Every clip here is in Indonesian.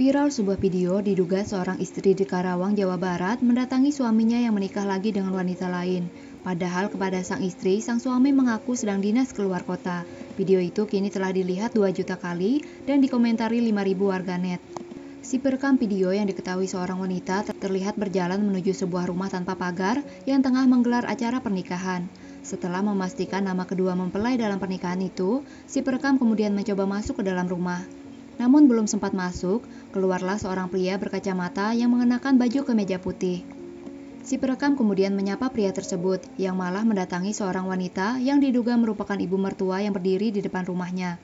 Viral sebuah video diduga seorang istri di Karawang, Jawa Barat mendatangi suaminya yang menikah lagi dengan wanita lain. Padahal kepada sang istri, sang suami mengaku sedang dinas keluar kota. Video itu kini telah dilihat 2 juta kali dan dikomentari 5.000 warganet. Si perekam video yang diketahui seorang wanita terlihat berjalan menuju sebuah rumah tanpa pagar yang tengah menggelar acara pernikahan. Setelah memastikan nama kedua mempelai dalam pernikahan itu, si perekam kemudian mencoba masuk ke dalam rumah. Namun belum sempat masuk, keluarlah seorang pria berkacamata yang mengenakan baju kemeja putih. Si perekam kemudian menyapa pria tersebut, yang malah mendatangi seorang wanita yang diduga merupakan ibu mertua yang berdiri di depan rumahnya.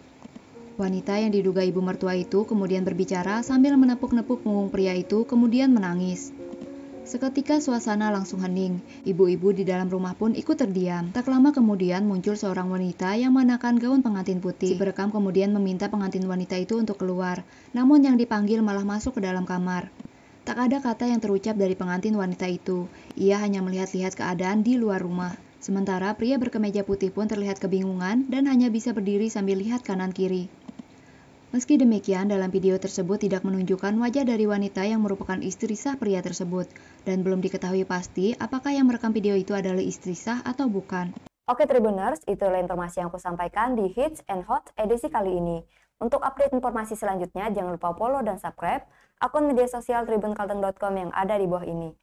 Wanita yang diduga ibu mertua itu kemudian berbicara sambil menepuk-nepuk punggung pria itu, kemudian menangis. Seketika suasana langsung hening. Ibu-ibu di dalam rumah pun ikut terdiam. Tak lama kemudian muncul seorang wanita yang mengenakan gaun pengantin putih. Si berekam kemudian meminta pengantin wanita itu untuk keluar. Namun yang dipanggil malah masuk ke dalam kamar. Tak ada kata yang terucap dari pengantin wanita itu. Ia hanya melihat-lihat keadaan di luar rumah. Sementara pria berkemeja putih pun terlihat kebingungan dan hanya bisa berdiri sambil lihat kanan kiri. Meski demikian, dalam video tersebut tidak menunjukkan wajah dari wanita yang merupakan istri sah pria tersebut, dan belum diketahui pasti apakah yang merekam video itu adalah istri sah atau bukan. Oke Tribuners, itulah informasi yang aku sampaikan di Hits and Hot edisi kali ini. Untuk update informasi selanjutnya, jangan lupa follow dan subscribe akun media sosial tribunkalteng.com yang ada di bawah ini.